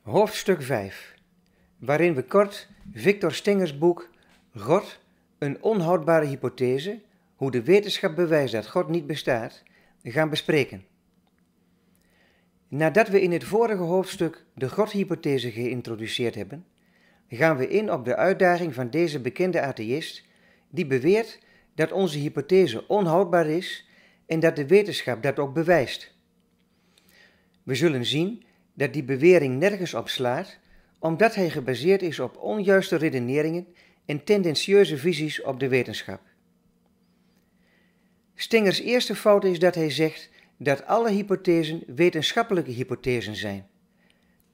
Hoofdstuk 5, waarin we kort Victor Stingers boek God, een onhoudbare hypothese, hoe de wetenschap bewijst dat God niet bestaat, gaan bespreken. Nadat we in het vorige hoofdstuk de Godhypothese geïntroduceerd hebben, gaan we in op de uitdaging van deze bekende atheïst, die beweert dat onze hypothese onhoudbaar is en dat de wetenschap dat ook bewijst. We zullen zien dat die bewering nergens op slaat, omdat hij gebaseerd is op onjuiste redeneringen en tendentieuze visies op de wetenschap. Stingers eerste fout is dat hij zegt dat alle hypothesen wetenschappelijke hypothesen zijn.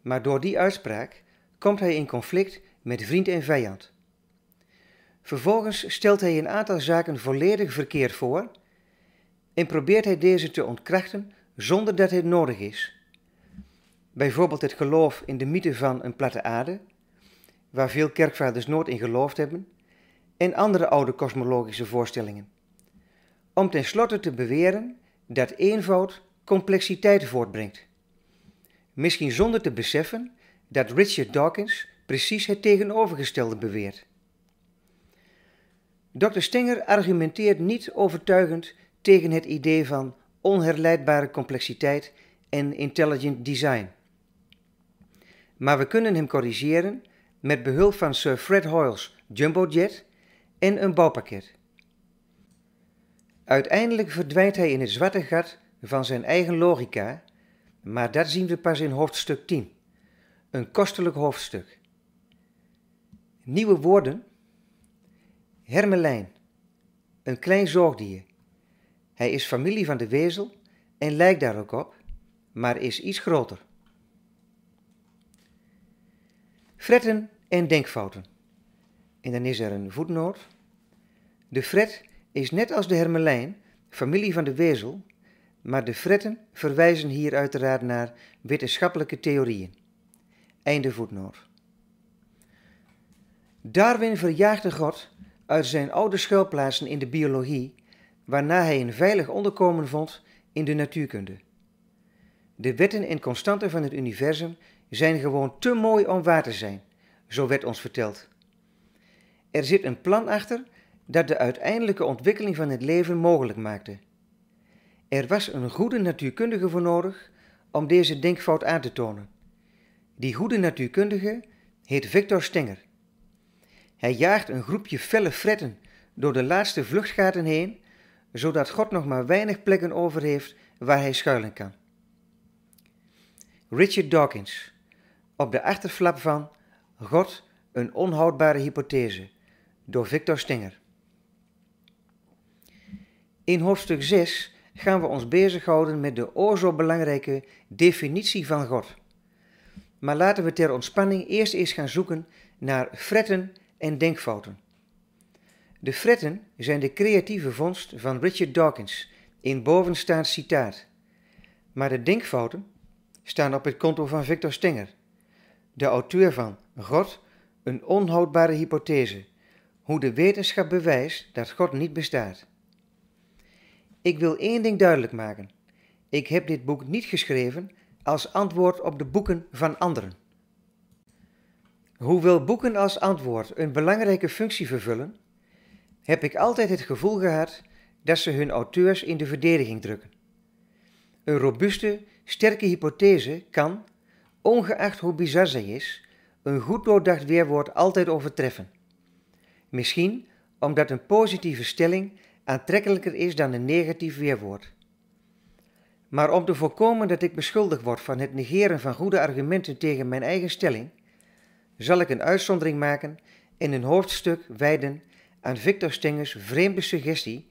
Maar door die uitspraak komt hij in conflict met vriend en vijand. Vervolgens stelt hij een aantal zaken volledig verkeerd voor en probeert hij deze te ontkrachten zonder dat het nodig is. Bijvoorbeeld het geloof in de mythe van een platte aarde, waar veel kerkvaders nooit in geloofd hebben, en andere oude kosmologische voorstellingen. Om tenslotte te beweren dat eenvoud complexiteit voortbrengt. Misschien zonder te beseffen dat Richard Dawkins precies het tegenovergestelde beweert. Dr. Stenger argumenteert niet overtuigend tegen het idee van onherleidbare complexiteit en intelligent design. Maar we kunnen hem corrigeren met behulp van Sir Fred Hoyle's Jumbo Jet en een bouwpakket. Uiteindelijk verdwijnt hij in het zwarte gat van zijn eigen logica, maar dat zien we pas in hoofdstuk 10. Een kostelijk hoofdstuk. Nieuwe woorden. Hermelijn. Een klein zoogdier. Hij is familie van de wezel en lijkt daar ook op, maar is iets groter. Fretten en denkfouten. En dan is er een voetnoot. De fret is net als de hermelijn, familie van de wezel, maar de fretten verwijzen hier uiteraard naar wetenschappelijke theorieën. Einde voetnoot. Darwin verjaagde God uit zijn oude schuilplaatsen in de biologie, waarna hij een veilig onderkomen vond in de natuurkunde. De wetten en constanten van het universum zijn gewoon te mooi om waar te zijn, zo werd ons verteld. Er zit een plan achter dat de uiteindelijke ontwikkeling van het leven mogelijk maakte. Er was een goede natuurkundige voor nodig om deze denkfout aan te tonen. Die goede natuurkundige heet Victor Stenger. Hij jaagt een groepje felle fretten door de laatste vluchtgaten heen, zodat God nog maar weinig plekken over heeft waar hij schuilen kan. Richard Dawkins op de achterflap van God, een onhoudbare hypothese door Victor Stinger. In hoofdstuk 6 gaan we ons bezighouden met de o zo belangrijke definitie van God. Maar laten we ter ontspanning eerst eens gaan zoeken naar fretten en denkfouten. De fretten zijn de creatieve vondst van Richard Dawkins in bovenstaand citaat. Maar de denkfouten staan op het konto van Victor Stenger de auteur van God, een onhoudbare hypothese, hoe de wetenschap bewijst dat God niet bestaat. Ik wil één ding duidelijk maken. Ik heb dit boek niet geschreven als antwoord op de boeken van anderen. Hoewel boeken als antwoord een belangrijke functie vervullen, heb ik altijd het gevoel gehad dat ze hun auteurs in de verdediging drukken. Een robuuste, sterke hypothese kan, ongeacht hoe bizar zij is, een goed doordacht weerwoord altijd overtreffen. Misschien omdat een positieve stelling aantrekkelijker is dan een negatief weerwoord. Maar om te voorkomen dat ik beschuldigd word van het negeren van goede argumenten tegen mijn eigen stelling, zal ik een uitzondering maken en een hoofdstuk wijden aan Victor Stengers' vreemde suggestie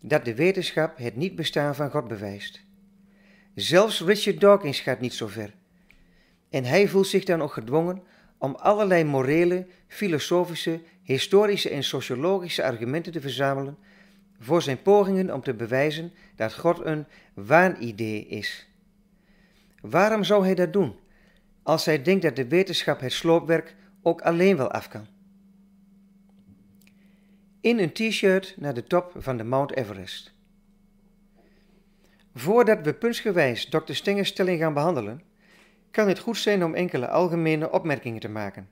dat de wetenschap het niet bestaan van God bewijst. Zelfs Richard Dawkins gaat niet zo ver. En hij voelt zich dan ook gedwongen om allerlei morele, filosofische, historische en sociologische argumenten te verzamelen voor zijn pogingen om te bewijzen dat God een waanidee is. Waarom zou hij dat doen, als hij denkt dat de wetenschap het sloopwerk ook alleen wel af kan? In een t-shirt naar de top van de Mount Everest. Voordat we puntsgewijs Dr. Stengers stelling gaan behandelen, kan het goed zijn om enkele algemene opmerkingen te maken.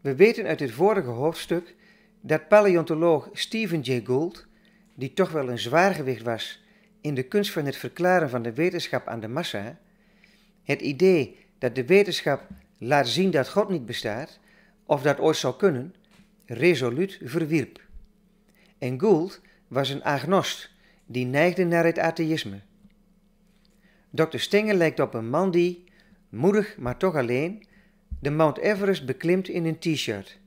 We weten uit het vorige hoofdstuk dat paleontoloog Stephen Jay Gould, die toch wel een zwaargewicht was in de kunst van het verklaren van de wetenschap aan de massa, het idee dat de wetenschap laat zien dat God niet bestaat, of dat ooit zou kunnen, resoluut verwierp. En Gould was een agnost die neigde naar het atheïsme. Dr. Stenger lijkt op een man die, moedig maar toch alleen, de Mount Everest beklimt in een t-shirt.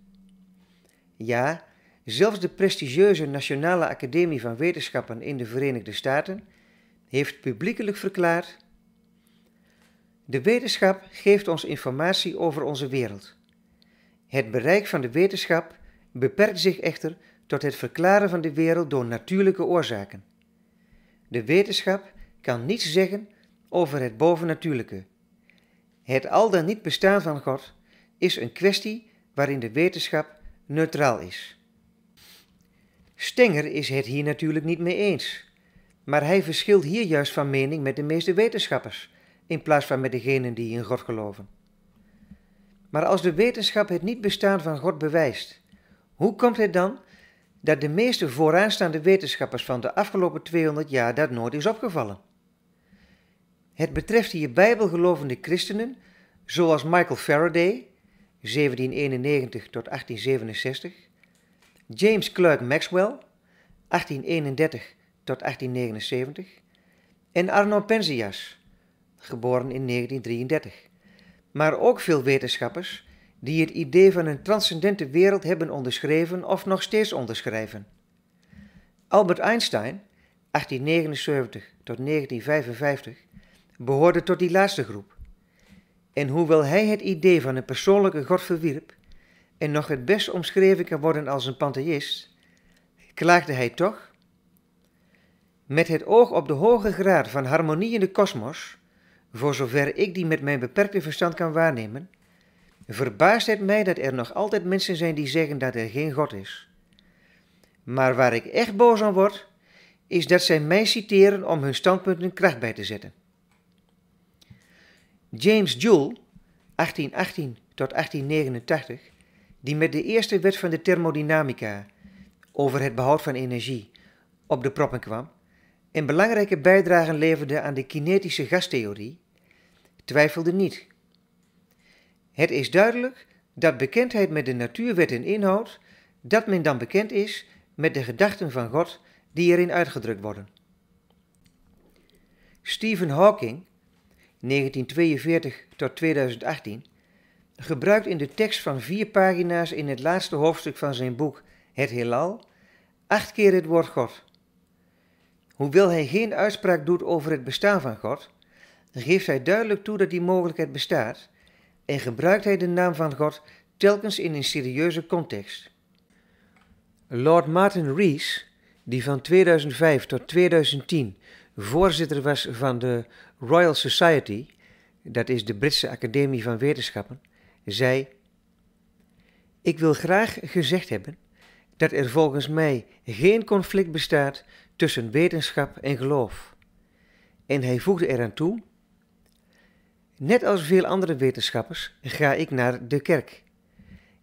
Ja, zelfs de prestigieuze Nationale Academie van Wetenschappen in de Verenigde Staten heeft publiekelijk verklaard: De wetenschap geeft ons informatie over onze wereld. Het bereik van de wetenschap beperkt zich echter tot het verklaren van de wereld door natuurlijke oorzaken. De wetenschap kan niets zeggen over het bovennatuurlijke. Het al dan niet bestaan van God is een kwestie waarin de wetenschap neutraal is. Stenger is het hier natuurlijk niet mee eens, maar hij verschilt hier juist van mening met de meeste wetenschappers, in plaats van met degenen die in God geloven. Maar als de wetenschap het niet bestaan van God bewijst, hoe komt het dan dat de meeste vooraanstaande wetenschappers van de afgelopen 200 jaar dat nooit is opgevallen? Het betreft hier bijbelgelovende christenen, zoals Michael Faraday, 1791 tot 1867, James Clerk Maxwell, 1831 tot 1879, en Arno Penzias, geboren in 1933. Maar ook veel wetenschappers die het idee van een transcendente wereld hebben onderschreven of nog steeds onderschrijven. Albert Einstein, 1879 tot 1955, behoorde tot die laatste groep. En hoewel hij het idee van een persoonlijke God verwierp en nog het best omschreven kan worden als een pantheïst, klaagde hij toch, met het oog op de hoge graad van harmonie in de kosmos, voor zover ik die met mijn beperkte verstand kan waarnemen, verbaast het mij dat er nog altijd mensen zijn die zeggen dat er geen God is. Maar waar ik echt boos om word, is dat zij mij citeren om hun standpunten kracht bij te zetten. James Joule, 1818 tot 1889, die met de eerste wet van de thermodynamica over het behoud van energie op de proppen kwam en belangrijke bijdragen leverde aan de kinetische gastheorie, twijfelde niet. Het is duidelijk dat bekendheid met de natuurwetten inhoudt dat men dan bekend is met de gedachten van God die erin uitgedrukt worden. Stephen Hawking 1942 tot 2018, gebruikt in de tekst van vier pagina's in het laatste hoofdstuk van zijn boek Het Heelal acht keer het woord God. Hoewel hij geen uitspraak doet over het bestaan van God, geeft hij duidelijk toe dat die mogelijkheid bestaat en gebruikt hij de naam van God telkens in een serieuze context. Lord Martin Rees, die van 2005 tot 2010 voorzitter was van de Royal Society, dat is de Britse Academie van Wetenschappen, zei: Ik wil graag gezegd hebben dat er volgens mij geen conflict bestaat tussen wetenschap en geloof. En hij voegde eraan toe: Net als veel andere wetenschappers ga ik naar de kerk.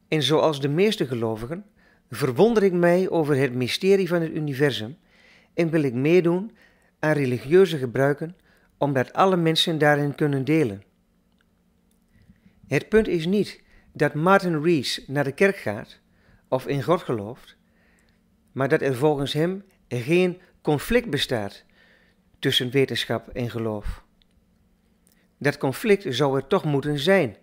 En zoals de meeste gelovigen verwonder ik mij over het mysterie van het universum en wil ik meedoen aan religieuze gebruiken omdat alle mensen daarin kunnen delen. Het punt is niet dat Martin Rees naar de kerk gaat of in God gelooft, maar dat er volgens hem geen conflict bestaat tussen wetenschap en geloof. Dat conflict zou er toch moeten zijn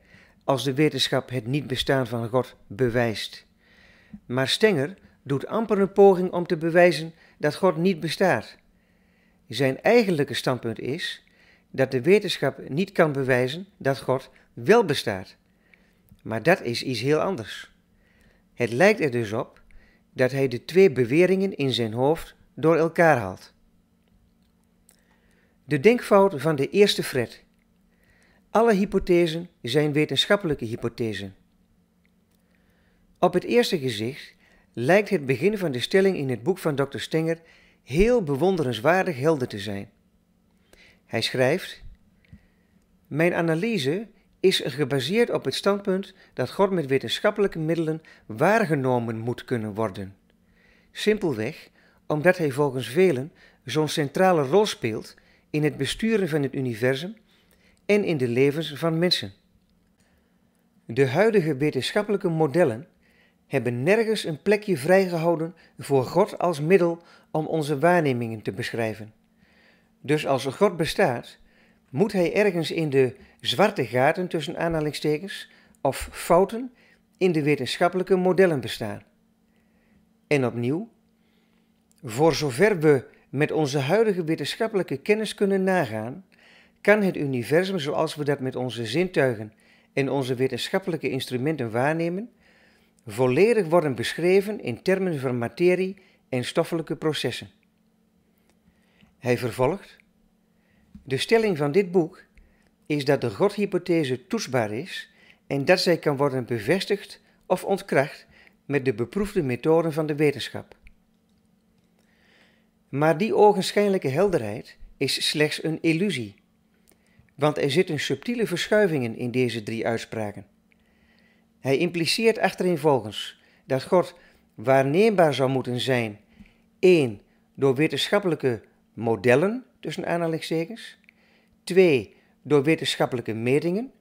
als de wetenschap het niet bestaan van God bewijst. Maar Stenger doet amper een poging om te bewijzen dat God niet bestaat. Zijn eigenlijke standpunt is dat de wetenschap niet kan bewijzen dat God wel bestaat. Maar dat is iets heel anders. Het lijkt er dus op dat hij de twee beweringen in zijn hoofd door elkaar haalt. De denkfout van de eerste fret. Alle hypothesen zijn wetenschappelijke hypothesen. Op het eerste gezicht lijkt het begin van de stelling in het boek van Dr. Stenger heel bewonderenswaardig helder te zijn. Hij schrijft: Mijn analyse is gebaseerd op het standpunt dat God met wetenschappelijke middelen waargenomen moet kunnen worden. Simpelweg omdat hij volgens velen zo'n centrale rol speelt in het besturen van het universum en in de levens van mensen. De huidige wetenschappelijke modellen hebben nergens een plekje vrijgehouden voor God als middel om onze waarnemingen te beschrijven. Dus als God bestaat, moet hij ergens in de zwarte gaten tussen aanhalingstekens of fouten in de wetenschappelijke modellen bestaan. En opnieuw, voor zover we met onze huidige wetenschappelijke kennis kunnen nagaan, kan het universum zoals we dat met onze zintuigen en onze wetenschappelijke instrumenten waarnemen, volledig worden beschreven in termen van materie en stoffelijke processen. Hij vervolgt: De stelling van dit boek is dat de Godhypothese toetsbaar is en dat zij kan worden bevestigd of ontkracht met de beproefde methoden van de wetenschap. Maar die ogenschijnlijke helderheid is slechts een illusie, want er zitten subtiele verschuivingen in deze drie uitspraken. Hij impliceert achtereenvolgens dat God waarneembaar zou moeten zijn, één door wetenschappelijke modellen, tussen aanhalingstekens. Twee, door wetenschappelijke metingen,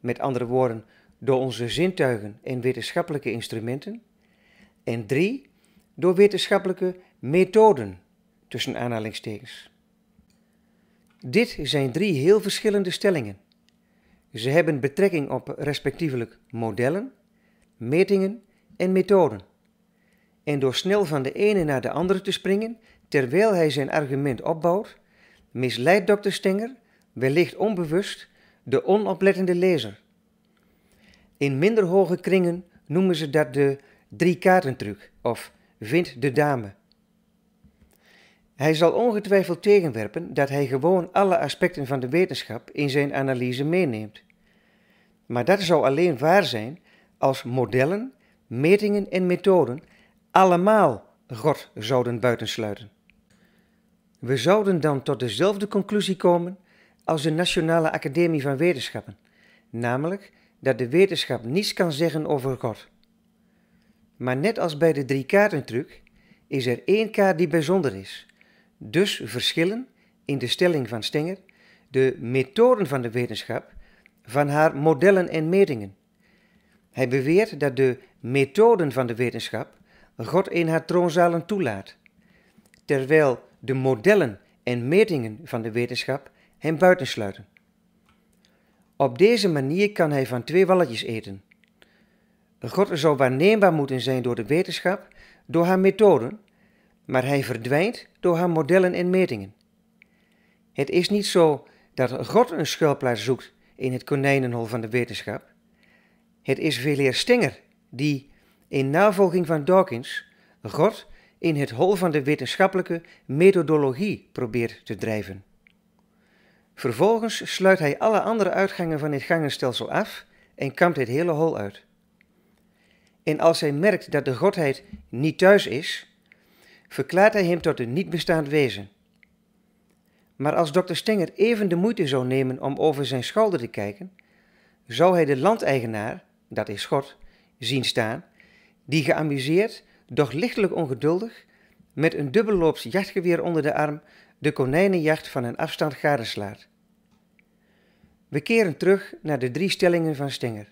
met andere woorden, door onze zintuigen en wetenschappelijke instrumenten. En drie, door wetenschappelijke methoden, tussen aanhalingstekens. Dit zijn drie heel verschillende stellingen. Ze hebben betrekking op respectievelijk modellen, metingen en methoden. En door snel van de ene naar de andere te springen, Terwijl hij zijn argument opbouwt, misleidt dokter Stenger, wellicht onbewust, de onoplettende lezer. In minder hoge kringen noemen ze dat de drie-kaartentruc of vind de dame. Hij zal ongetwijfeld tegenwerpen dat hij gewoon alle aspecten van de wetenschap in zijn analyse meeneemt. Maar dat zou alleen waar zijn als modellen, metingen en methoden allemaal God zouden buitensluiten. We zouden dan tot dezelfde conclusie komen als de Nationale Academie van Wetenschappen, namelijk dat de wetenschap niets kan zeggen over God. Maar net als bij de drie kaartentruc is er één kaart die bijzonder is. Dus verschillen, in de stelling van Stenger, de methoden van de wetenschap van haar modellen en metingen. Hij beweert dat de methoden van de wetenschap God in haar troonzalen toelaat, terwijl de modellen en metingen van de wetenschap hem buitensluiten. Op deze manier kan hij van twee walletjes eten. God zou waarneembaar moeten zijn door de wetenschap, door haar methoden, maar hij verdwijnt door haar modellen en metingen. Het is niet zo dat God een schuilplaats zoekt in het konijnenhol van de wetenschap. Het is veel eer Stinger die, in navolging van Dawkins, God in het hol van de wetenschappelijke methodologie probeert te drijven. Vervolgens sluit hij alle andere uitgangen van dit gangenstelsel af en kampt het hele hol uit. En als hij merkt dat de godheid niet thuis is, verklaart hij hem tot een niet bestaand wezen. Maar als dokter Stenger even de moeite zou nemen om over zijn schouder te kijken, zou hij de landeigenaar, dat is God, zien staan, die geamuseerd doch lichtelijk ongeduldig, met een dubbelloops jachtgeweer onder de arm de konijnenjacht van een afstand gadeslaat. We keren terug naar de drie stellingen van Stenger.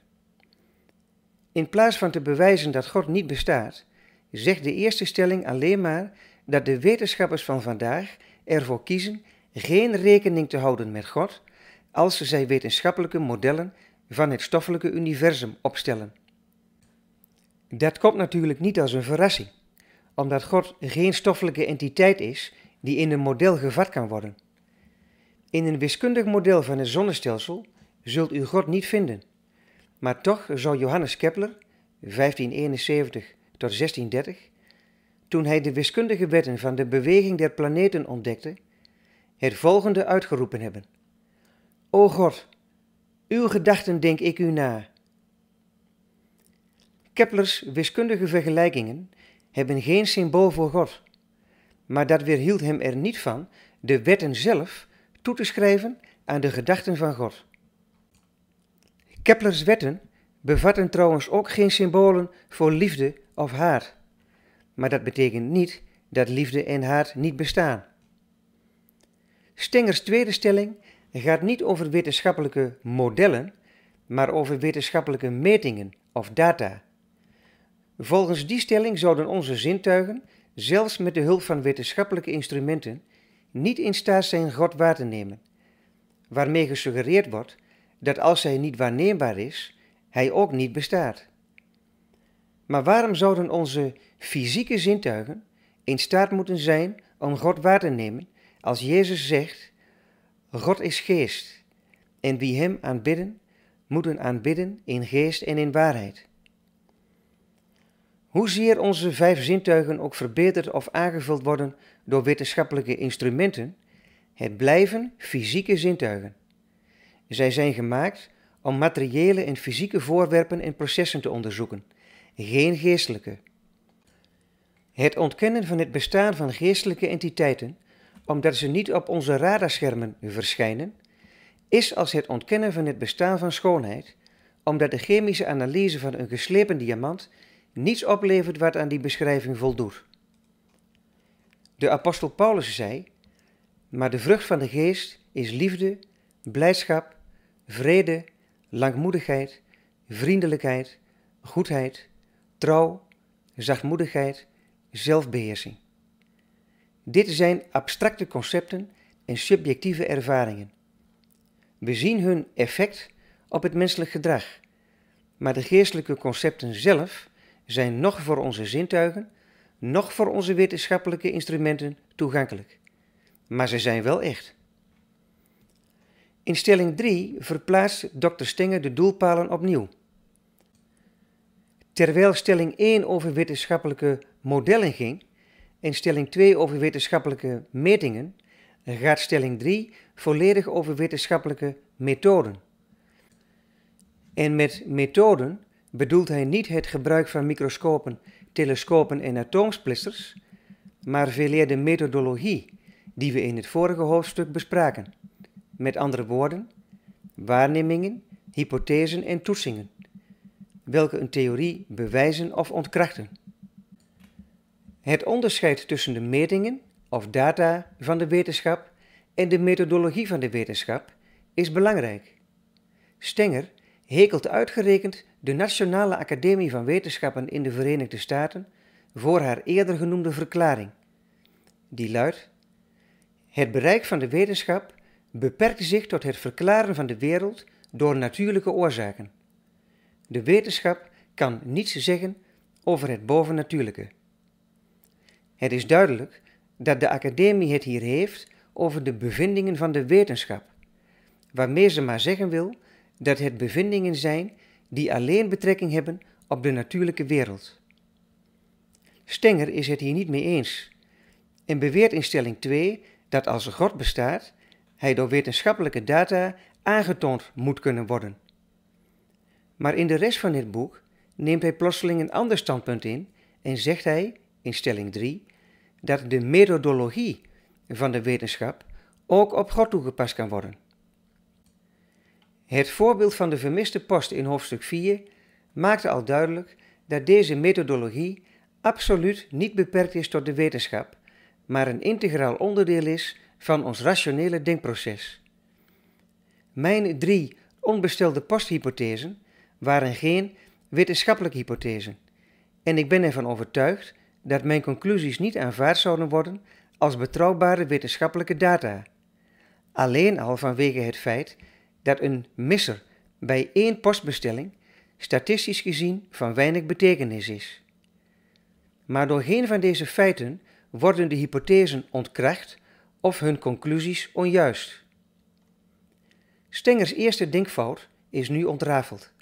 In plaats van te bewijzen dat God niet bestaat, zegt de eerste stelling alleen maar dat de wetenschappers van vandaag ervoor kiezen geen rekening te houden met God als zij wetenschappelijke modellen van het stoffelijke universum opstellen. Dat komt natuurlijk niet als een verrassing, omdat God geen stoffelijke entiteit is die in een model gevat kan worden. In een wiskundig model van het zonnestelsel zult u God niet vinden. Maar toch zou Johannes Kepler, 1571 tot 1630, toen hij de wiskundige wetten van de beweging der planeten ontdekte, het volgende uitgeroepen hebben. O God, uw gedachten denk ik u na, Kepler's wiskundige vergelijkingen hebben geen symbool voor God, maar dat weerhield hem er niet van de wetten zelf toe te schrijven aan de gedachten van God. Kepler's wetten bevatten trouwens ook geen symbolen voor liefde of haat, maar dat betekent niet dat liefde en haat niet bestaan. Stengers tweede stelling gaat niet over wetenschappelijke modellen, maar over wetenschappelijke metingen of data. Volgens die stelling zouden onze zintuigen, zelfs met de hulp van wetenschappelijke instrumenten, niet in staat zijn God waar te nemen. Waarmee gesuggereerd wordt dat als hij niet waarneembaar is, hij ook niet bestaat. Maar waarom zouden onze fysieke zintuigen in staat moeten zijn om God waar te nemen als Jezus zegt: God is geest en wie hem aanbidden, moeten aanbidden in geest en in waarheid? Hoezeer onze vijf zintuigen ook verbeterd of aangevuld worden door wetenschappelijke instrumenten, het blijven fysieke zintuigen. Zij zijn gemaakt om materiële en fysieke voorwerpen en processen te onderzoeken, geen geestelijke. Het ontkennen van het bestaan van geestelijke entiteiten, omdat ze niet op onze radarschermen verschijnen, is als het ontkennen van het bestaan van schoonheid, omdat de chemische analyse van een geslepen diamant niets oplevert wat aan die beschrijving voldoet. De apostel Paulus zei: Maar de vrucht van de geest is liefde, blijdschap, vrede, langmoedigheid, vriendelijkheid, goedheid, trouw, zachtmoedigheid, zelfbeheersing. Dit zijn abstracte concepten en subjectieve ervaringen. We zien hun effect op het menselijk gedrag, maar de geestelijke concepten zelf zijn nog voor onze zintuigen, nog voor onze wetenschappelijke instrumenten toegankelijk. Maar ze zijn wel echt. In stelling 3 verplaatst Dr. Stenger de doelpalen opnieuw. Terwijl stelling 1 over wetenschappelijke modellen ging en stelling 2 over wetenschappelijke metingen, gaat stelling 3 volledig over wetenschappelijke methoden. En met methoden bedoelt hij niet het gebruik van microscopen, telescopen en atoomsplisters, maar veel de methodologie die we in het vorige hoofdstuk bespraken. Met andere woorden, waarnemingen, hypothesen en toetsingen, welke een theorie bewijzen of ontkrachten. Het onderscheid tussen de metingen of data van de wetenschap en de methodologie van de wetenschap is belangrijk. Stenger hekelt uitgerekend de Nationale Academie van Wetenschappen in de Verenigde Staten voor haar eerder genoemde verklaring. Die luidt: Het bereik van de wetenschap beperkt zich tot het verklaren van de wereld door natuurlijke oorzaken. De wetenschap kan niets zeggen over het bovennatuurlijke. Het is duidelijk dat de academie het hier heeft over de bevindingen van de wetenschap, waarmee ze maar zeggen wil dat het bevindingen zijn die alleen betrekking hebben op de natuurlijke wereld. Stenger is het hier niet mee eens en beweert in stelling 2 dat als God bestaat, hij door wetenschappelijke data aangetoond moet kunnen worden. Maar in de rest van dit boek neemt hij plotseling een ander standpunt in en zegt hij, in stelling 3, dat de methodologie van de wetenschap ook op God toegepast kan worden. Het voorbeeld van de vermiste post in hoofdstuk 4 maakte al duidelijk dat deze methodologie absoluut niet beperkt is tot de wetenschap, maar een integraal onderdeel is van ons rationele denkproces. Mijn drie onbestelde posthypothesen waren geen wetenschappelijke hypothesen, en ik ben ervan overtuigd dat mijn conclusies niet aanvaard zouden worden als betrouwbare wetenschappelijke data. Alleen al vanwege het feit dat een misser bij één postbestelling statistisch gezien van weinig betekenis is. Maar door geen van deze feiten worden de hypothesen ontkracht of hun conclusies onjuist. Stengers eerste denkfout is nu ontrafeld.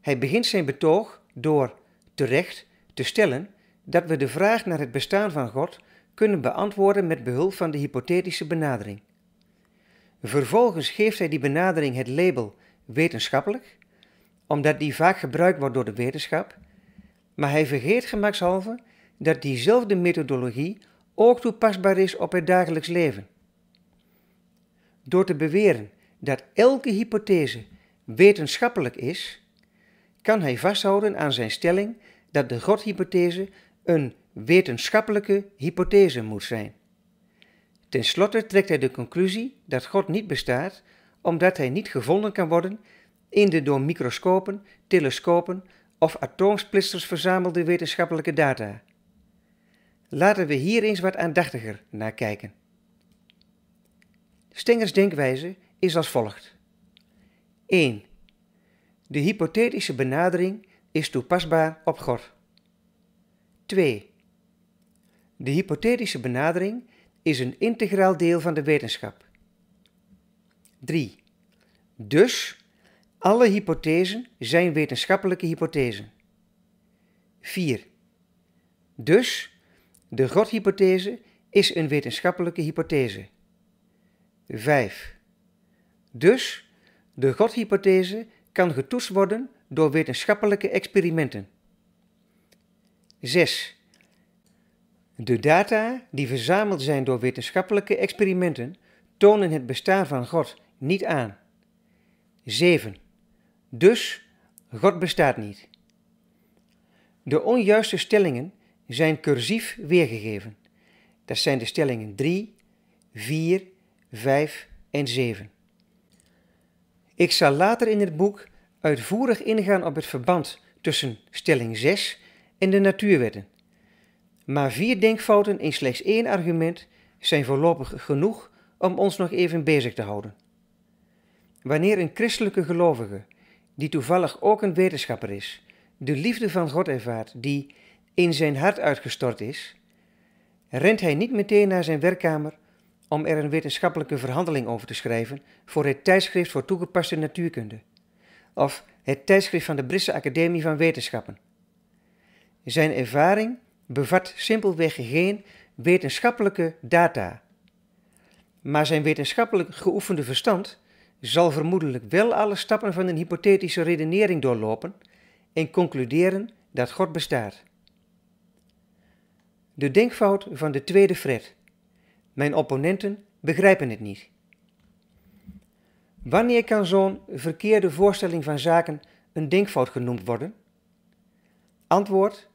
Hij begint zijn betoog door terecht te stellen dat we de vraag naar het bestaan van God kunnen beantwoorden met behulp van de hypothetische benadering. Vervolgens geeft hij die benadering het label wetenschappelijk, omdat die vaak gebruikt wordt door de wetenschap, maar hij vergeet gemakshalve dat diezelfde methodologie ook toepasbaar is op het dagelijks leven. Door te beweren dat elke hypothese wetenschappelijk is, kan hij vasthouden aan zijn stelling dat de godhypothese een wetenschappelijke hypothese moet zijn. Ten slotte trekt hij de conclusie dat God niet bestaat omdat hij niet gevonden kan worden in de door microscopen, telescopen of atoomsplitsers verzamelde wetenschappelijke data. Laten we hier eens wat aandachtiger naar kijken. Stengers denkwijze is als volgt. 1. De hypothetische benadering is toepasbaar op God. 2. De hypothetische benadering is een integraal deel van de wetenschap. 3. Dus alle hypothesen zijn wetenschappelijke hypothesen. 4. Dus de godhypothese is een wetenschappelijke hypothese. 5. Dus de godhypothese kan getoetst worden door wetenschappelijke experimenten. 6. De data die verzameld zijn door wetenschappelijke experimenten tonen het bestaan van God niet aan. 7. Dus God bestaat niet. De onjuiste stellingen zijn cursief weergegeven. Dat zijn de stellingen 3, 4, 5 en 7. Ik zal later in het boek uitvoerig ingaan op het verband tussen stelling 6 en de natuurwetten. Maar vier denkfouten in slechts één argument zijn voorlopig genoeg om ons nog even bezig te houden. Wanneer een christelijke gelovige, die toevallig ook een wetenschapper is, de liefde van God ervaart die in zijn hart uitgestort is, rent hij niet meteen naar zijn werkkamer om er een wetenschappelijke verhandeling over te schrijven voor het tijdschrift voor toegepaste natuurkunde of het tijdschrift van de Britse Academie van Wetenschappen. Zijn ervaring bevat simpelweg geen wetenschappelijke data. Maar zijn wetenschappelijk geoefende verstand zal vermoedelijk wel alle stappen van een hypothetische redenering doorlopen en concluderen dat God bestaat. De denkfout van de tweede fret. Mijn opponenten begrijpen het niet. Wanneer kan zo'n verkeerde voorstelling van zaken een denkfout genoemd worden? Antwoord: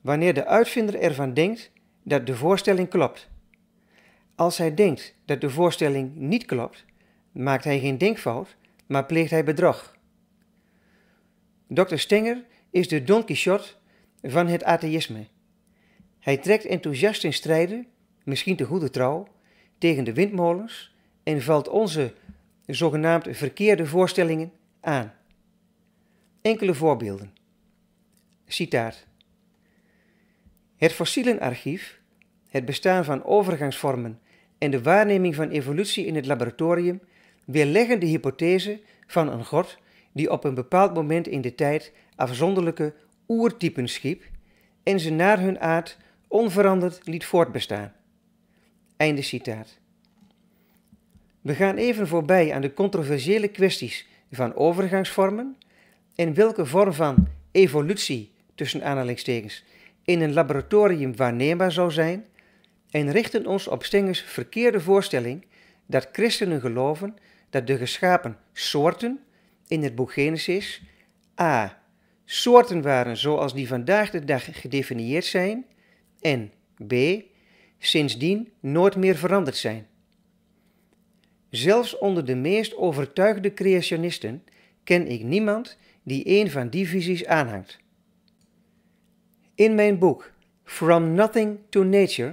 wanneer de uitvinder ervan denkt dat de voorstelling klopt. Als hij denkt dat de voorstelling niet klopt, maakt hij geen denkfout, maar pleegt hij bedrog. Dr. Stenger is de Don Quixote van het atheïsme. Hij trekt enthousiast in strijden, misschien te goede trouw, tegen de windmolens en valt onze zogenaamd verkeerde voorstellingen aan. Enkele voorbeelden. Citaat. Het fossielenarchief, het bestaan van overgangsvormen en de waarneming van evolutie in het laboratorium weerleggen de hypothese van een god die op een bepaald moment in de tijd afzonderlijke oertypen schiep en ze naar hun aard onveranderd liet voortbestaan. Einde citaat. We gaan even voorbij aan de controversiële kwesties van overgangsvormen en welke vorm van evolutie tussen aanhalingstekens in een laboratorium waarneembaar zou zijn en richten ons op Stengers verkeerde voorstelling dat christenen geloven dat de geschapen soorten in het boek Genesis a. soorten waren zoals die vandaag de dag gedefinieerd zijn en b. sindsdien nooit meer veranderd zijn. Zelfs onder de meest overtuigde creationisten ken ik niemand die een van die visies aanhangt. In mijn boek From Nothing to Nature,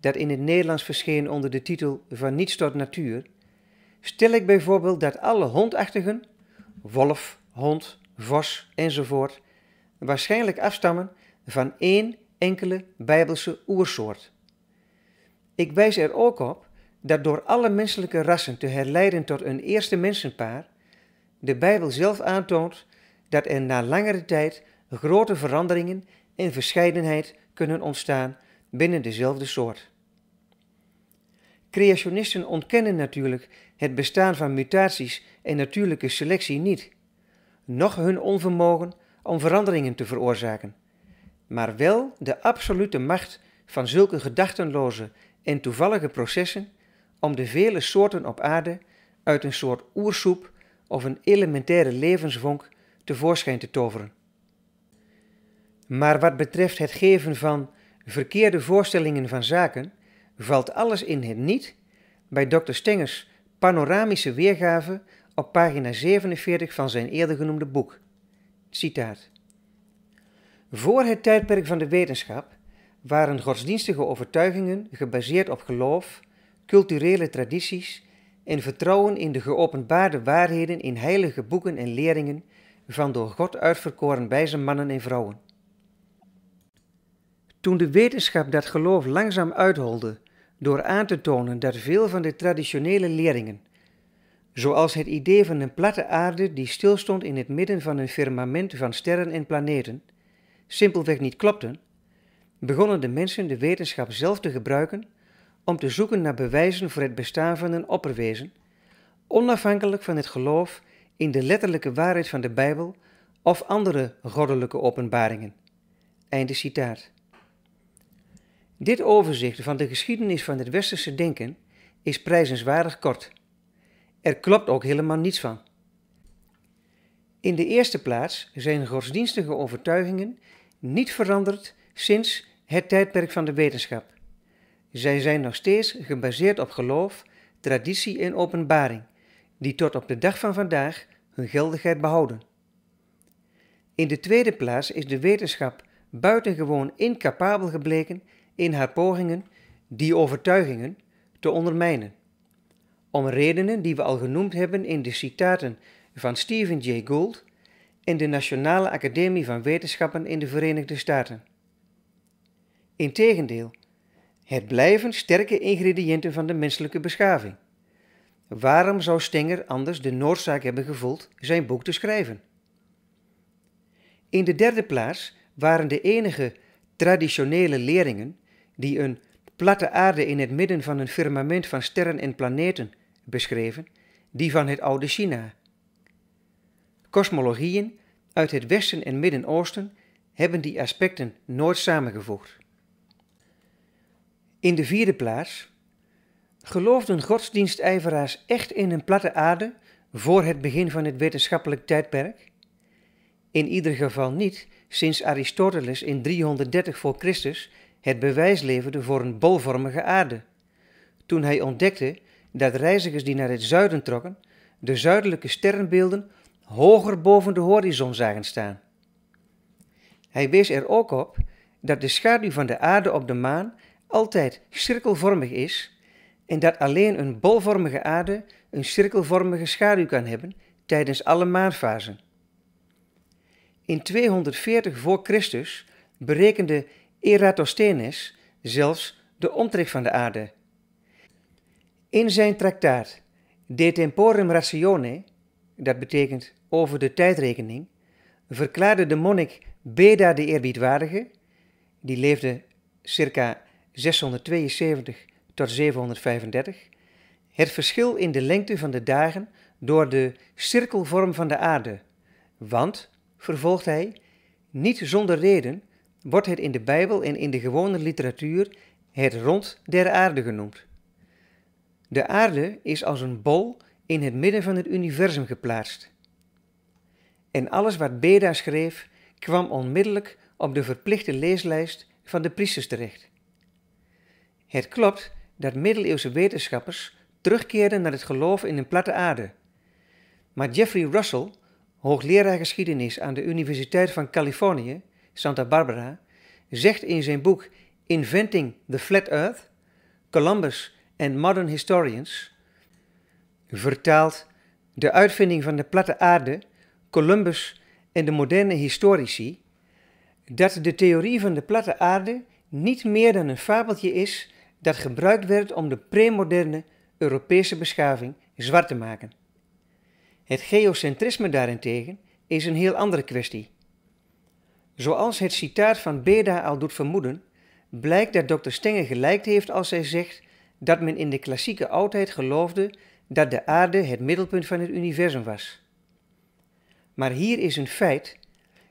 dat in het Nederlands verscheen onder de titel Van niets tot natuur, stel ik bijvoorbeeld dat alle hondachtigen, wolf, hond, vos enzovoort, waarschijnlijk afstammen van één enkele bijbelse oersoort. Ik wijs er ook op dat door alle menselijke rassen te herleiden tot een eerste mensenpaar, de Bijbel zelf aantoont dat er na langere tijd grote veranderingen en verscheidenheid kunnen ontstaan binnen dezelfde soort. Creationisten ontkennen natuurlijk het bestaan van mutaties en natuurlijke selectie niet, noch hun onvermogen om veranderingen te veroorzaken, maar wel de absolute macht van zulke gedachtenloze en toevallige processen om de vele soorten op aarde uit een soort oersoep of een elementaire levensvonk tevoorschijn te toveren. Maar wat betreft het geven van verkeerde voorstellingen van zaken, valt alles in het niet bij Dr. Stengers panoramische weergave op pagina 47 van zijn eerder genoemde boek. Citaat. Voor het tijdperk van de wetenschap waren godsdienstige overtuigingen gebaseerd op geloof, culturele tradities en vertrouwen in de geopenbaarde waarheden in heilige boeken en leringen van door God uitverkoren wijze mannen en vrouwen. Toen de wetenschap dat geloof langzaam uitholde door aan te tonen dat veel van de traditionele leringen, zoals het idee van een platte aarde die stilstond in het midden van een firmament van sterren en planeten, simpelweg niet klopten, begonnen de mensen de wetenschap zelf te gebruiken om te zoeken naar bewijzen voor het bestaan van een opperwezen, onafhankelijk van het geloof in de letterlijke waarheid van de Bijbel of andere goddelijke openbaringen. Einde citaat. Dit overzicht van de geschiedenis van het westerse denken is prijzenswaardig kort. Er klopt ook helemaal niets van. In de eerste plaats zijn godsdienstige overtuigingen niet veranderd sinds het tijdperk van de wetenschap. Zij zijn nog steeds gebaseerd op geloof, traditie en openbaring, die tot op de dag van vandaag hun geldigheid behouden. In de tweede plaats is de wetenschap buitengewoon incapabel gebleken in haar pogingen die overtuigingen te ondermijnen. Om redenen die we al genoemd hebben in de citaten van Stephen Jay Gould en de Nationale Academie van Wetenschappen in de Verenigde Staten. Integendeel, het blijven sterke ingrediënten van de menselijke beschaving. Waarom zou Stenger anders de noodzaak hebben gevoeld zijn boek te schrijven? In de derde plaats waren de enige traditionele leringen die een platte aarde in het midden van een firmament van sterren en planeten beschreven, die van het oude China. Kosmologieën uit het Westen en Midden-Oosten hebben die aspecten nooit samengevoegd. In de vierde plaats geloofden godsdienstijveraars echt in een platte aarde voor het begin van het wetenschappelijk tijdperk? In ieder geval niet sinds Aristoteles in 330 voor Christus het bewijs leverde voor een bolvormige aarde. Toen hij ontdekte dat reizigers die naar het zuiden trokken de zuidelijke sterrenbeelden hoger boven de horizon zagen staan. Hij wees er ook op dat de schaduw van de aarde op de maan altijd cirkelvormig is en dat alleen een bolvormige aarde een cirkelvormige schaduw kan hebben tijdens alle maanfasen. In 240 voor Christus berekende Eratosthenes zelfs de omtrek van de aarde. In zijn traktaat De Temporum Ratione, dat betekent over de tijdrekening, verklaarde de monnik Beda de Eerbiedwaardige, die leefde circa 672 tot 735, het verschil in de lengte van de dagen door de cirkelvorm van de aarde. Want, vervolgt hij, niet zonder reden wordt het in de Bijbel en in de gewone literatuur het rond der aarde genoemd. De aarde is als een bol in het midden van het universum geplaatst. En alles wat Beda schreef kwam onmiddellijk op de verplichte leeslijst van de priesters terecht. Het klopt dat middeleeuwse wetenschappers terugkeerden naar het geloof in een platte aarde. Maar Jeffrey Russell, hoogleraar geschiedenis aan de Universiteit van Californië, Santa Barbara, zegt in zijn boek Inventing the Flat Earth, Columbus and Modern Historians, vertaalt de uitvinding van de platte aarde, Columbus en de moderne historici, dat de theorie van de platte aarde niet meer dan een fabeltje is dat gebruikt werd om de premoderne Europese beschaving zwart te maken. Het geocentrisme daarentegen is een heel andere kwestie. Zoals het citaat van Beda al doet vermoeden, blijkt dat dokter Stenger gelijk heeft als hij zegt dat men in de klassieke oudheid geloofde dat de aarde het middelpunt van het universum was. Maar hier is een feit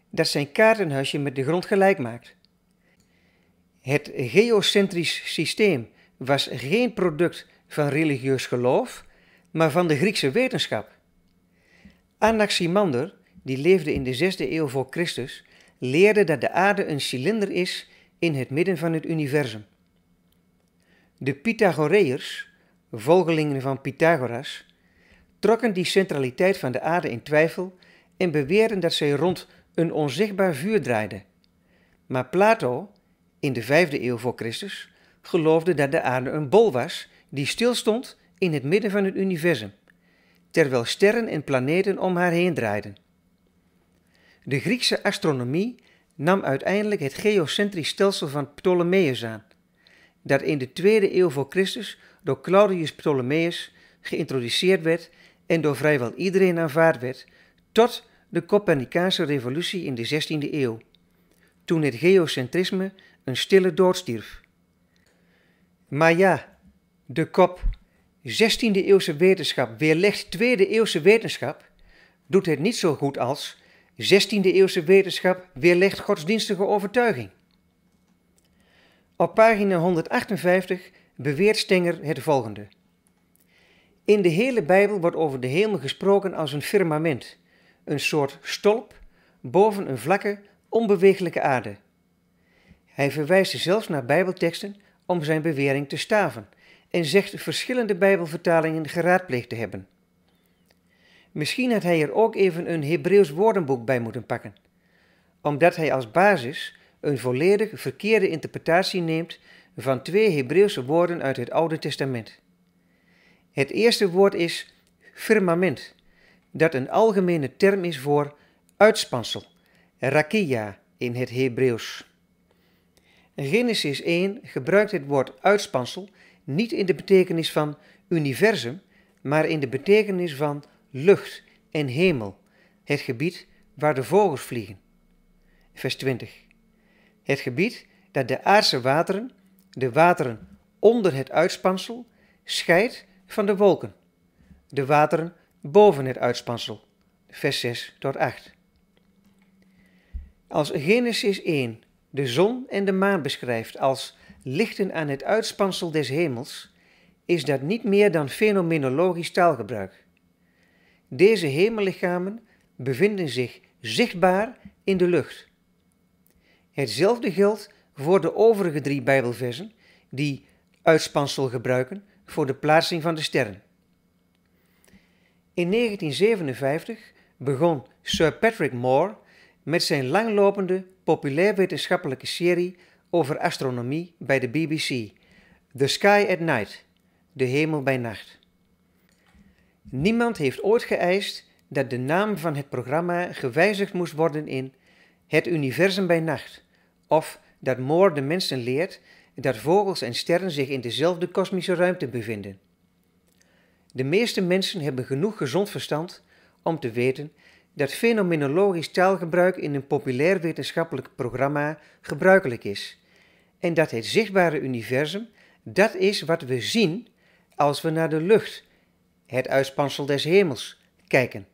dat zijn kaartenhuisje met de grond gelijk maakt. Het geocentrisch systeem was geen product van religieus geloof, maar van de Griekse wetenschap. Anaximander, die leefde in de 6e eeuw voor Christus, leerde dat de aarde een cilinder is in het midden van het universum. De Pythagoreërs, volgelingen van Pythagoras, trokken die centraliteit van de aarde in twijfel en beweerden dat zij rond een onzichtbaar vuur draaide. Maar Plato, in de 5e eeuw voor Christus, geloofde dat de aarde een bol was die stilstond in het midden van het universum, terwijl sterren en planeten om haar heen draaiden. De Griekse astronomie nam uiteindelijk het geocentrisch stelsel van Ptolemeus aan, dat in de tweede eeuw voor Christus door Claudius Ptolemeus geïntroduceerd werd en door vrijwel iedereen aanvaard werd, tot de Copernicaanse revolutie in de 16e eeuw, toen het geocentrisme een stille dood stierf. Maar ja, de kop 16e eeuwse wetenschap weerlegt tweede e eeuwse wetenschap doet het niet zo goed als 16e-eeuwse wetenschap weerlegt godsdienstige overtuiging. Op pagina 158 beweert Stenger het volgende. In de hele Bijbel wordt over de hemel gesproken als een firmament, een soort stolp boven een vlakke, onbeweeglijke aarde. Hij verwijst zelfs naar Bijbelteksten om zijn bewering te staven en zegt verschillende Bijbelvertalingen geraadpleegd te hebben. Misschien had hij er ook even een Hebreeuws woordenboek bij moeten pakken, omdat hij als basis een volledig verkeerde interpretatie neemt van twee Hebreeuwse woorden uit het Oude Testament. Het eerste woord is firmament, dat een algemene term is voor uitspansel, rakia in het Hebreeuws. Genesis 1 gebruikt het woord uitspansel niet in de betekenis van universum, maar in de betekenis van lucht en hemel, het gebied waar de vogels vliegen. Vers 20. Het gebied dat de aardse wateren, de wateren onder het uitspansel, scheidt van de wolken, de wateren boven het uitspansel. Vers 6 tot 8. Als Genesis 1 de zon en de maan beschrijft als lichten aan het uitspansel des hemels, is dat niet meer dan fenomenologisch taalgebruik. Deze hemellichamen bevinden zich zichtbaar in de lucht. Hetzelfde geldt voor de overige drie Bijbelversen die uitspansel gebruiken voor de plaatsing van de sterren. In 1957 begon Sir Patrick Moore met zijn langlopende populairwetenschappelijke serie over astronomie bij de BBC, The Sky at Night, De Hemel bij Nacht. Niemand heeft ooit geëist dat de naam van het programma gewijzigd moest worden in Het Universum bij Nacht of dat Moore de mensen leert dat vogels en sterren zich in dezelfde kosmische ruimte bevinden. De meeste mensen hebben genoeg gezond verstand om te weten dat fenomenologisch taalgebruik in een populair wetenschappelijk programma gebruikelijk is en dat het zichtbare universum dat is wat we zien als we naar de lucht het uitspansel des hemels kijken.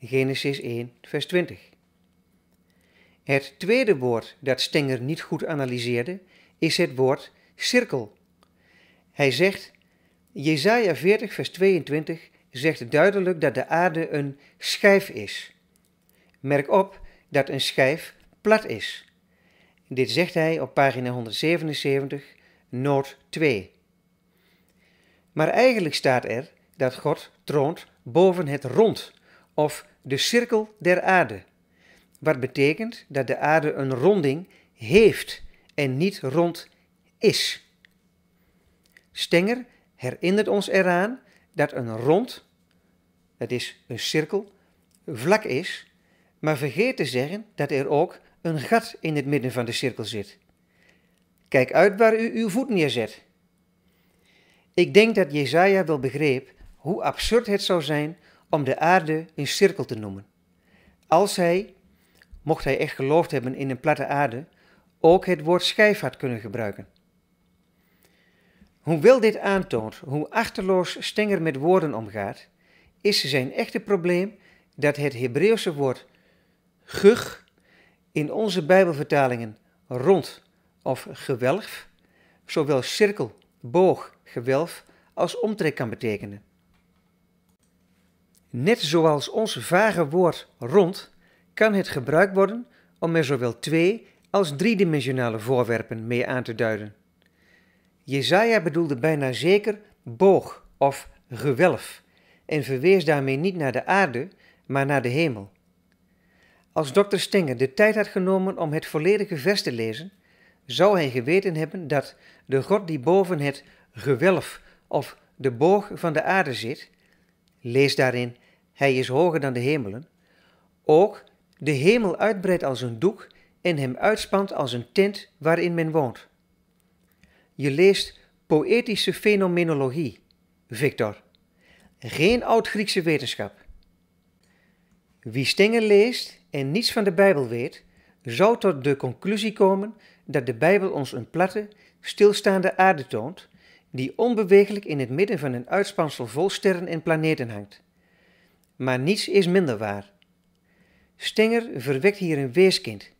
Genesis 1, vers 20. Het tweede woord dat Stenger niet goed analyseerde is het woord cirkel. Hij zegt, Jesaja 40, vers 22 zegt duidelijk dat de aarde een schijf is. Merk op dat een schijf plat is. Dit zegt hij op pagina 177, noot 2. Maar eigenlijk staat er dat God troont boven het rond of de cirkel der aarde. Wat betekent dat de aarde een ronding heeft en niet rond is. Stenger herinnert ons eraan dat een rond, dat is een cirkel, vlak is, maar vergeet te zeggen dat er ook een gat in het midden van de cirkel zit. Kijk uit waar u uw voet neerzet. Ik denk dat Jezaja wel begreep hoe absurd het zou zijn om de aarde een cirkel te noemen. Als hij, mocht hij echt geloofd hebben in een platte aarde, ook het woord schijf had kunnen gebruiken. Hoewel dit aantoont hoe achterloos Stenger met woorden omgaat, is zijn echte probleem dat het Hebreeuwse woord gug in onze Bijbelvertalingen rond of gewelf, zowel cirkel, boog, gewelf als omtrek kan betekenen. Net zoals ons vage woord rond kan het gebruikt worden om er zowel twee- als driedimensionale voorwerpen mee aan te duiden. Jezaja bedoelde bijna zeker boog of gewelf en verwees daarmee niet naar de aarde, maar naar de hemel. Als dokter Stenger de tijd had genomen om het volledige vers te lezen, zou hij geweten hebben dat de God die boven het gewelf of de boog van de aarde zit, lees daarin hij is hoger dan de hemelen. Ook de hemel uitbreidt als een doek en hem uitspant als een tent waarin men woont. Je leest poëtische fenomenologie, Victor. Geen oud-Griekse wetenschap. Wie Stenger leest en niets van de Bijbel weet, zou tot de conclusie komen dat de Bijbel ons een platte, stilstaande aarde toont, die onbeweeglijk in het midden van een uitspansel vol sterren en planeten hangt maar niets is minder waar. Stenger verwekt hier een weeskind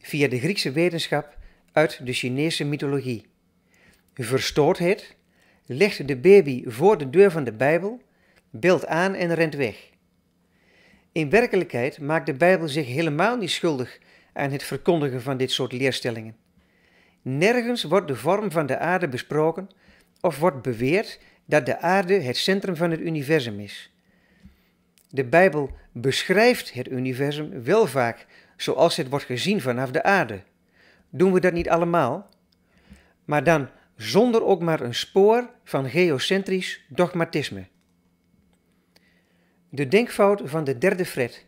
via de Griekse wetenschap uit de Chinese mythologie. Verstoort het, legt de baby voor de deur van de Bijbel, beeldt aan en rent weg. In werkelijkheid maakt de Bijbel zich helemaal niet schuldig aan het verkondigen van dit soort leerstellingen. Nergens wordt de vorm van de aarde besproken of wordt beweerd dat de aarde het centrum van het universum is. De Bijbel beschrijft het universum wel vaak zoals het wordt gezien vanaf de aarde. Doen we dat niet allemaal? Maar dan zonder ook maar een spoor van geocentrisch dogmatisme. De denkfout van de derde fret.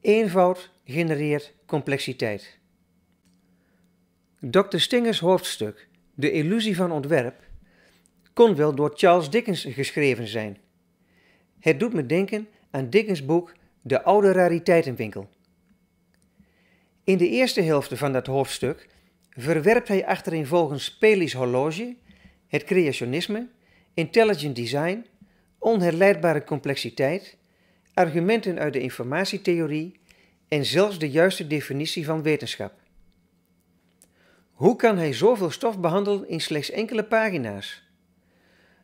Eenvoud genereert complexiteit. Dr. Stingers hoofdstuk De illusie van ontwerp kon wel door Charles Dickens geschreven zijn het doet me denken aan Dickens' boek De Oude Rariteitenwinkel. In de eerste helft van dat hoofdstuk verwerpt hij achtereenvolgens Peli's horloge, het creationisme, intelligent design, onherleidbare complexiteit, argumenten uit de informatietheorie en zelfs de juiste definitie van wetenschap. Hoe kan hij zoveel stof behandelen in slechts enkele pagina's?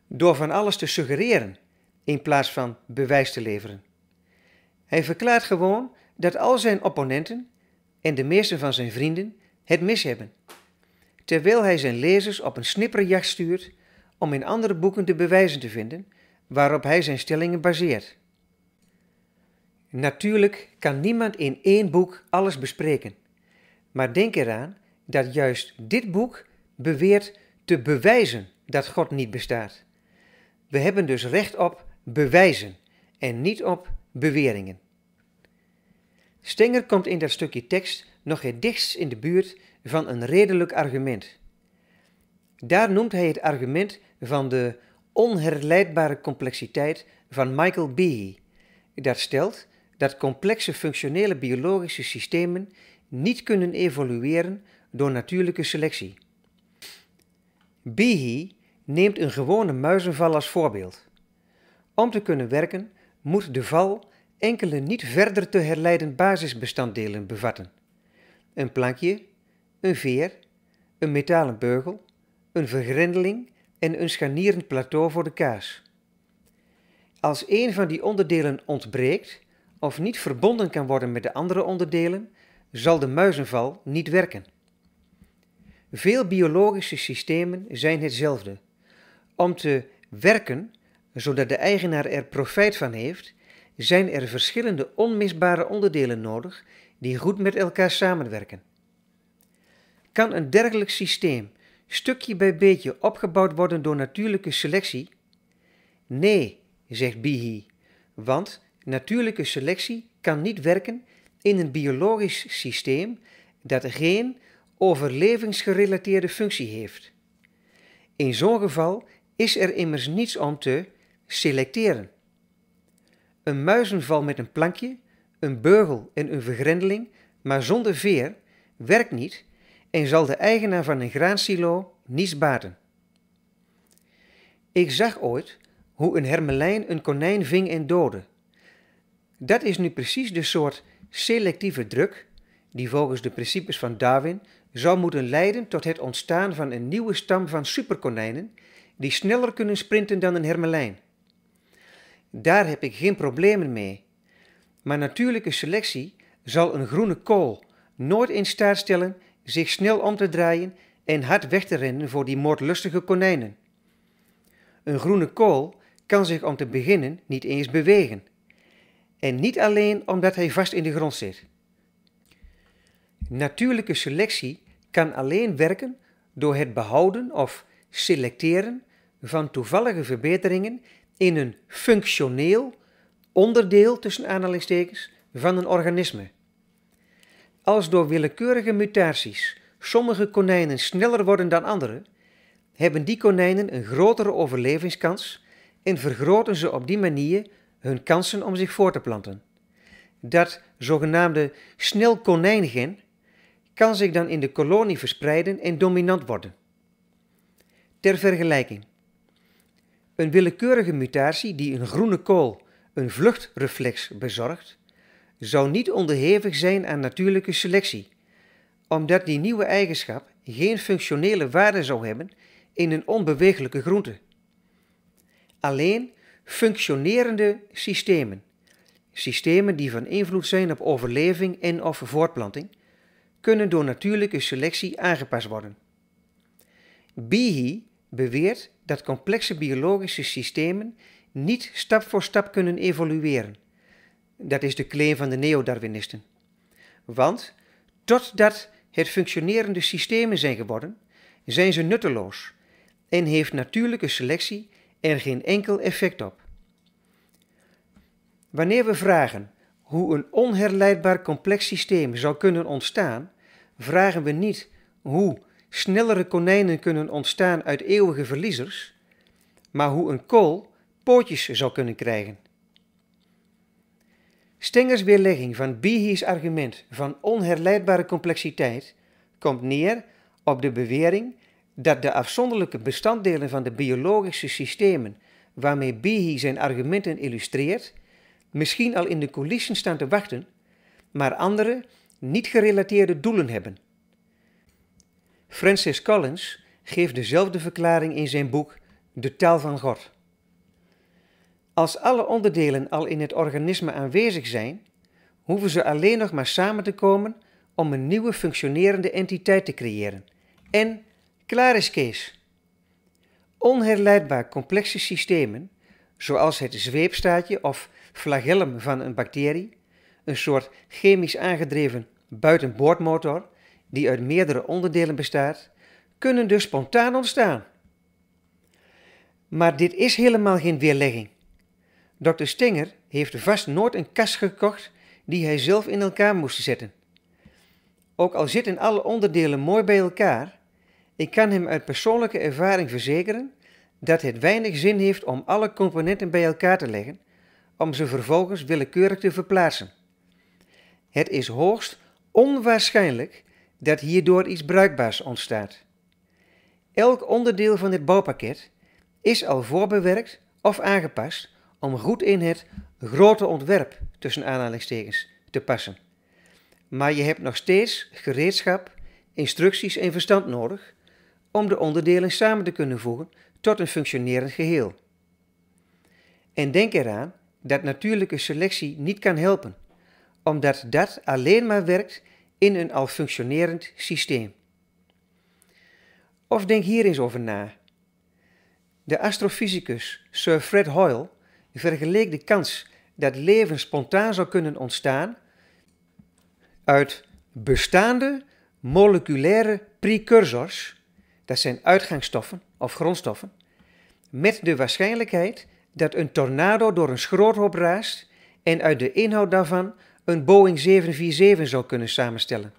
Door van alles te suggereren in plaats van bewijs te leveren. Hij verklaart gewoon dat al zijn opponenten en de meeste van zijn vrienden het mis hebben, terwijl hij zijn lezers op een snipperjacht stuurt om in andere boeken de bewijzen te vinden waarop hij zijn stellingen baseert. Natuurlijk kan niemand in één boek alles bespreken, maar denk eraan dat juist dit boek beweert te bewijzen dat God niet bestaat. We hebben dus recht op bewijzen en niet op beweringen. Stenger komt in dat stukje tekst nog het dichtst in de buurt van een redelijk argument. Daar noemt hij het argument van de onherleidbare complexiteit van Michael Behe. Dat stelt dat complexe functionele biologische systemen niet kunnen evolueren door natuurlijke selectie. Behe neemt een gewone muizenval als voorbeeld. Om te kunnen werken moet de val enkele niet verder te herleiden basisbestanddelen bevatten. Een plankje, een veer, een metalen beugel, een vergrendeling en een scharnierend plateau voor de kaas. Als een van die onderdelen ontbreekt of niet verbonden kan worden met de andere onderdelen, zal de muizenval niet werken. Veel biologische systemen zijn hetzelfde. Om te werken zodat de eigenaar er profijt van heeft, zijn er verschillende onmisbare onderdelen nodig die goed met elkaar samenwerken. Kan een dergelijk systeem stukje bij beetje opgebouwd worden door natuurlijke selectie? Nee, zegt Bihi, want natuurlijke selectie kan niet werken in een biologisch systeem dat geen overlevingsgerelateerde functie heeft. In zo'n geval is er immers niets om te Selecteren. Een muizenval met een plankje, een beugel en een vergrendeling, maar zonder veer, werkt niet en zal de eigenaar van een graansilo niets baten. Ik zag ooit hoe een hermelijn een konijn ving en doodde. Dat is nu precies de soort selectieve druk die volgens de principes van Darwin zou moeten leiden tot het ontstaan van een nieuwe stam van superkonijnen die sneller kunnen sprinten dan een hermelijn. Daar heb ik geen problemen mee. Maar natuurlijke selectie zal een groene kool nooit in staat stellen zich snel om te draaien en hard weg te rennen voor die moordlustige konijnen. Een groene kool kan zich om te beginnen niet eens bewegen. En niet alleen omdat hij vast in de grond zit. Natuurlijke selectie kan alleen werken door het behouden of selecteren van toevallige verbeteringen in een functioneel onderdeel tussen aanhalingstekens van een organisme. Als door willekeurige mutaties sommige konijnen sneller worden dan andere, hebben die konijnen een grotere overlevingskans en vergroten ze op die manier hun kansen om zich voor te planten. Dat zogenaamde snel konijngen kan zich dan in de kolonie verspreiden en dominant worden. Ter vergelijking, een willekeurige mutatie die een groene kool, een vluchtreflex, bezorgt, zou niet onderhevig zijn aan natuurlijke selectie, omdat die nieuwe eigenschap geen functionele waarde zou hebben in een onbewegelijke groente. Alleen functionerende systemen, systemen die van invloed zijn op overleving en of voortplanting, kunnen door natuurlijke selectie aangepast worden. Behe beweert dat complexe biologische systemen niet stap voor stap kunnen evolueren. Dat is de claim van de neodarwinisten. Want totdat het functionerende systemen zijn geworden, zijn ze nutteloos en heeft natuurlijke selectie er geen enkel effect op. Wanneer we vragen hoe een onherleidbaar complex systeem zou kunnen ontstaan, vragen we niet hoe Snellere konijnen kunnen ontstaan uit eeuwige verliezers, maar hoe een kool pootjes zou kunnen krijgen. Stengers weerlegging van Bihi's argument van onherleidbare complexiteit komt neer op de bewering dat de afzonderlijke bestanddelen van de biologische systemen waarmee Bihi zijn argumenten illustreert, misschien al in de coulissen staan te wachten, maar andere, niet gerelateerde doelen hebben. Francis Collins geeft dezelfde verklaring in zijn boek De taal van God. Als alle onderdelen al in het organisme aanwezig zijn, hoeven ze alleen nog maar samen te komen om een nieuwe functionerende entiteit te creëren. En klaar is Kees. Onherleidbaar complexe systemen, zoals het zweepstaatje of flagellum van een bacterie, een soort chemisch aangedreven buitenboordmotor die uit meerdere onderdelen bestaat, kunnen dus spontaan ontstaan. Maar dit is helemaal geen weerlegging. Dr. Stinger heeft vast nooit een kast gekocht die hij zelf in elkaar moest zetten. Ook al zitten alle onderdelen mooi bij elkaar, ik kan hem uit persoonlijke ervaring verzekeren dat het weinig zin heeft om alle componenten bij elkaar te leggen, om ze vervolgens willekeurig te verplaatsen. Het is hoogst onwaarschijnlijk dat hierdoor iets bruikbaars ontstaat. Elk onderdeel van dit bouwpakket is al voorbewerkt of aangepast om goed in het grote ontwerp tussen aanhalingstekens te passen. Maar je hebt nog steeds gereedschap, instructies en verstand nodig om de onderdelen samen te kunnen voegen tot een functionerend geheel. En denk eraan dat natuurlijke selectie niet kan helpen, omdat dat alleen maar werkt in een al functionerend systeem. Of denk hier eens over na. De astrofysicus Sir Fred Hoyle vergeleek de kans dat leven spontaan zou kunnen ontstaan uit bestaande moleculaire precursors, dat zijn uitgangsstoffen of grondstoffen, met de waarschijnlijkheid dat een tornado door een schroothoop raast en uit de inhoud daarvan een Boeing 747 zou kunnen samenstellen.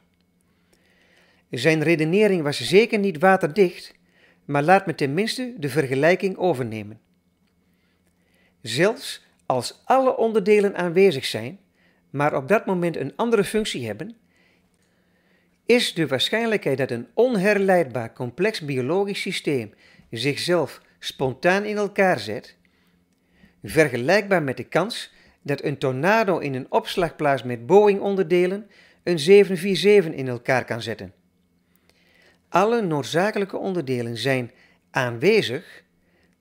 Zijn redenering was zeker niet waterdicht, maar laat me tenminste de vergelijking overnemen. Zelfs als alle onderdelen aanwezig zijn, maar op dat moment een andere functie hebben, is de waarschijnlijkheid dat een onherleidbaar complex biologisch systeem zichzelf spontaan in elkaar zet, vergelijkbaar met de kans dat een tornado in een opslagplaats met Boeing-onderdelen een 747 in elkaar kan zetten. Alle noodzakelijke onderdelen zijn aanwezig,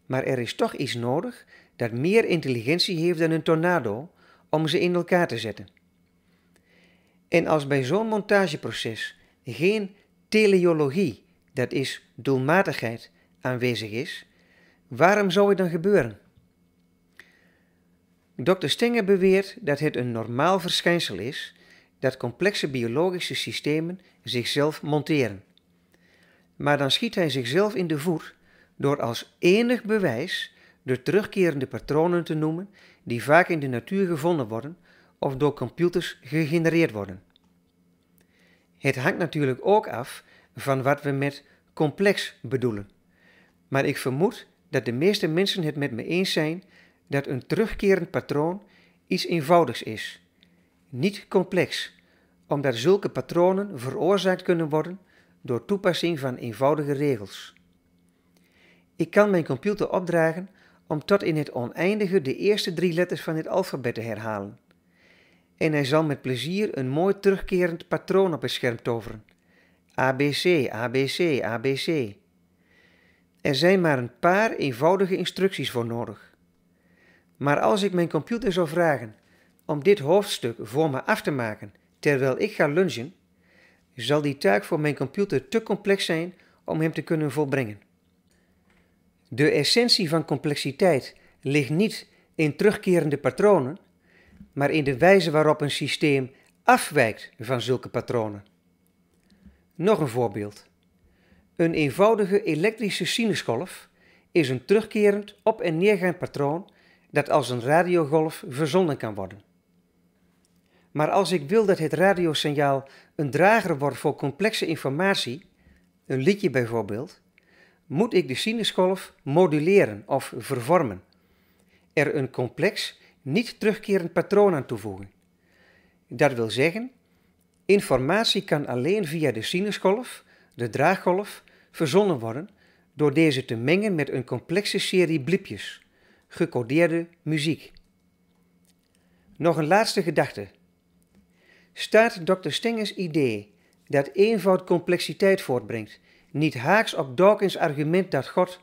maar er is toch iets nodig dat meer intelligentie heeft dan een tornado om ze in elkaar te zetten. En als bij zo'n montageproces geen teleologie, dat is doelmatigheid, aanwezig is, waarom zou het dan gebeuren? Dr. Stenger beweert dat het een normaal verschijnsel is dat complexe biologische systemen zichzelf monteren. Maar dan schiet hij zichzelf in de voet door als enig bewijs de terugkerende patronen te noemen die vaak in de natuur gevonden worden of door computers gegenereerd worden. Het hangt natuurlijk ook af van wat we met complex bedoelen. Maar ik vermoed dat de meeste mensen het met me eens zijn dat een terugkerend patroon iets eenvoudigs is, niet complex, omdat zulke patronen veroorzaakt kunnen worden door toepassing van eenvoudige regels. Ik kan mijn computer opdragen om tot in het oneindige de eerste drie letters van het alfabet te herhalen. En hij zal met plezier een mooi terugkerend patroon op het scherm toveren. ABC, ABC, ABC. Er zijn maar een paar eenvoudige instructies voor nodig. Maar als ik mijn computer zou vragen om dit hoofdstuk voor me af te maken terwijl ik ga lunchen, zal die taak voor mijn computer te complex zijn om hem te kunnen volbrengen. De essentie van complexiteit ligt niet in terugkerende patronen, maar in de wijze waarop een systeem afwijkt van zulke patronen. Nog een voorbeeld. Een eenvoudige elektrische sinusgolf is een terugkerend op- en neergaand patroon dat als een radiogolf verzonnen kan worden. Maar als ik wil dat het radiosignaal een drager wordt voor complexe informatie, een liedje bijvoorbeeld, moet ik de sinusgolf moduleren of vervormen. Er een complex, niet terugkerend patroon aan toevoegen. Dat wil zeggen, informatie kan alleen via de sinusgolf, de draaggolf, verzonnen worden door deze te mengen met een complexe serie bliepjes gecodeerde muziek. Nog een laatste gedachte. Staat Dr. Stengers idee dat eenvoud complexiteit voortbrengt, niet haaks op Dawkins' argument dat God,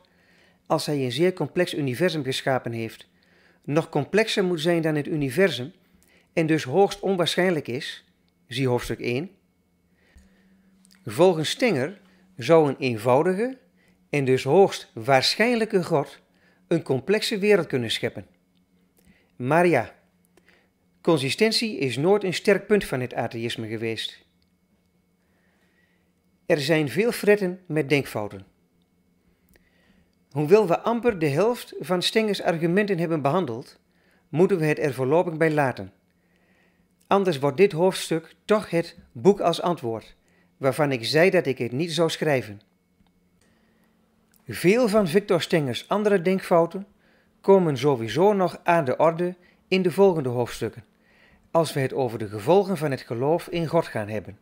als hij een zeer complex universum geschapen heeft, nog complexer moet zijn dan het universum en dus hoogst onwaarschijnlijk is, zie hoofdstuk 1. Volgens Stenger zou een eenvoudige en dus hoogst waarschijnlijke God een complexe wereld kunnen scheppen. Maar ja, consistentie is nooit een sterk punt van het atheïsme geweest. Er zijn veel fretten met denkfouten. Hoewel we amper de helft van Stengers argumenten hebben behandeld, moeten we het er voorlopig bij laten. Anders wordt dit hoofdstuk toch het boek als antwoord, waarvan ik zei dat ik het niet zou schrijven. Veel van Victor Stengers andere denkfouten komen sowieso nog aan de orde in de volgende hoofdstukken, als we het over de gevolgen van het geloof in God gaan hebben.